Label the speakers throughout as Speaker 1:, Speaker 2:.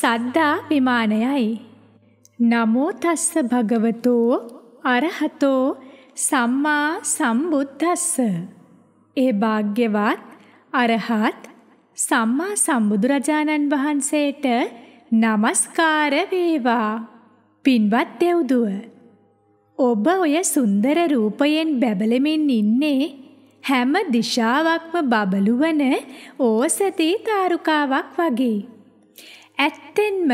Speaker 1: සද්දා විමානයයි. නමෝ තස්ස භගවතෝ අරහතෝ සම්මා සම්බුද්දස්ස. ඒ භාග්‍යවත් අරහත් සම්මා සම්බුදුරජාණන් වහන්සේට নমස්කාර වේවා. පින්වත් දෙව්දුව ඔබ ඔය සුන්දර රූපයෙන් බැබලෙමින් ඉන්නේ හැම දිශාවක්ම බබළුවන ඕසතී තාරුකාවක් වගේ. ඇත්තෙන්ම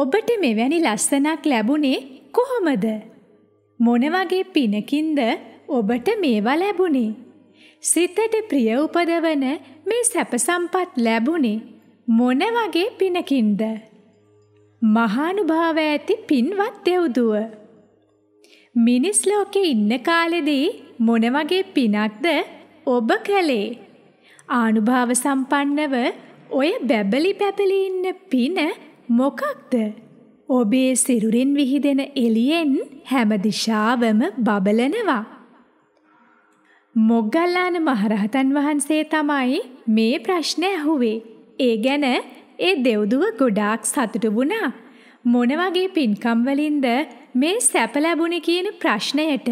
Speaker 1: ඔබට මෙවැනි ලස්සනක් ලැබුණේ කොහොමද? මොන වගේ පිනකින්ද ඔබට මේවා ලැබුණේ? සිතට ප්‍රිය උපදවන මේ සැප සම්පත් ලැබුණේ මොන වගේ පිනකින්ද? මහානුභාව ඇති පින්වත් දෙව්දුව මිනිස් ලෝකේ ඉන්න කාලෙදී මොන වගේ පිනක්ද ඔබ කළේ? ආනුභාව සම්පන්නව ඔය බැබලි බැබලි ඉන්න පින මොකක්ද? ඔබේ සිරුරින් විහිදෙන එළියෙන් හැම දිශාවම බබලනවා. මොග්ගල්ලාන මහරහතන් වහන්සේ තමයි මේ ප්‍රශ්නේ ඇහුවේ. ඒ ගැන ඒ දෙව්දුව ගොඩාක් සතුටු වුණා. මොන වගේ පින්කම් වලින්ද මේ සැප ලැබුණේ කියන ප්‍රශ්නයට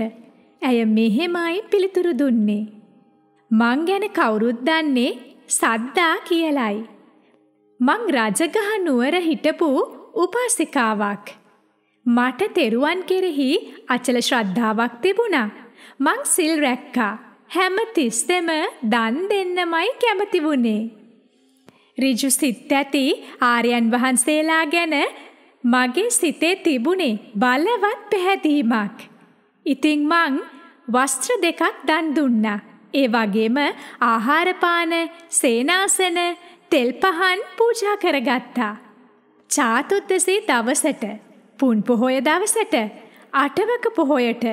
Speaker 1: ඇය මෙහෙමයි පිළිතුරු දුන්නේ. මං ගැන කවුරුත් දන්නේ සද්දා කියලයි. මං රජගහ නුවර හිටපු උපාසිකාවක්. මට තෙරුවන් කෙරෙහි අචල ශ්‍රද්ධාවක් තිබුණා. මං සිල් රැක්කා. හැම තිස්සෙම දන් දෙන්නමයි කැමති වුණේ. ඍජු සිත් ඇති ආර්යයන් වහන්සේලා ගැන මගේ සිතේ තිබුණේ බලවත් පැහැදීමක්. ඉතින් මං වස්ත්‍ර දෙකක් දන් දුන්නා. ඒ වගේම ආහාරපාන, සේනාසන, තෙල් පහන් පූජා කරගත්තා. චාතුත්දසේ දවසට, පුන් පොහොය දවසට, අටවක පොහොයට,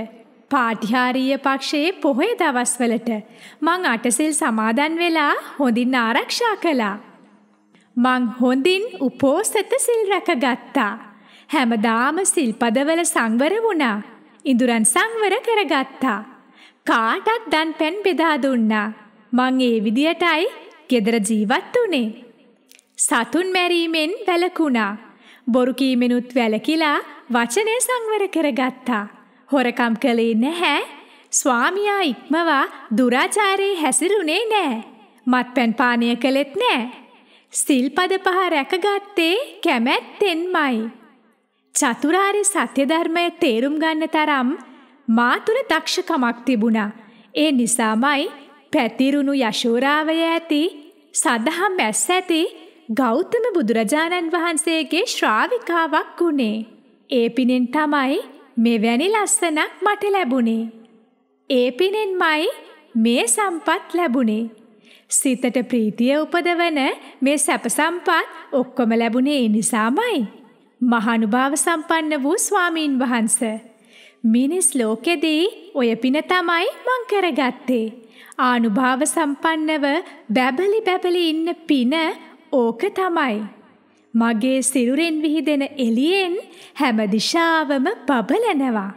Speaker 1: පාටිහාරීය පක්ෂයේ පොහොය දවස්වලට මං අටසිල් සමාදන් වෙලා හොඳින් ආරක්ෂා කළා. මං හොඳින් උපෝසත සිල් රැකගත්තා. හැමදාම සිල්පදවල සංවර වුණා. ඉඳුරන් සංවර කරගත්තා. කාටත් දන් පැන් බෙදා දුන්නා. මං ඒ විදියටයි ගෙදර ජීවත් වුනේ. සතුන් මැරීමෙන් වැළකුණා. බොරු කීමෙනුත් වැළකීලා වචනේ සංවර කරගත්තා. හොරකම් කළේ නැහැ. ස්වාමියා ඉක්මවා දුරාචාරයේ හැසිරුණේ නැහැ. මත්පැන් පානය කළෙත් නැහැ. සිල්පද පහ රැකගත්තේ කැමැත්තෙන්මයි. චතුරාර්ය සත්‍ය ධර්මය තේරුම් ගන්න තරම් මා තුල දක්ෂකමක් තිබුණා. ඒ නිසාමයි පැතිරුණු යශෝරාවය ඇති සදහම් ඇස් ඇති ගෞතම බුදුරජාණන් වහන්සේගේ ශ්‍රාවිකාවක් වුණේ. ඒ පිනෙන් තමයි මෙවැනි ලස්සනක් මට ලැබුණේ. ඒ පිනෙන්මයි මේ සම්පත් ලැබුණේ. සිතට ප්‍රීතිය උපදවන මේ සැප සම්පත් ඔක්කොම ලැබුණේ ඒ නිසාමයි. මහානුභාව සම්පන්න වූ ස්වාමීන් වහන්ස. මිනිස් ලෝකෙදී ඔය පින තමයි මං කරගත්තේ. ආනුභාව සම්පන්නව බැබලි බැබලි ඉන්න පින ඕක තමයි. මගේ සිරුරෙන් විහිදෙන එළියෙන් හැම දිශාවම බබලනවා.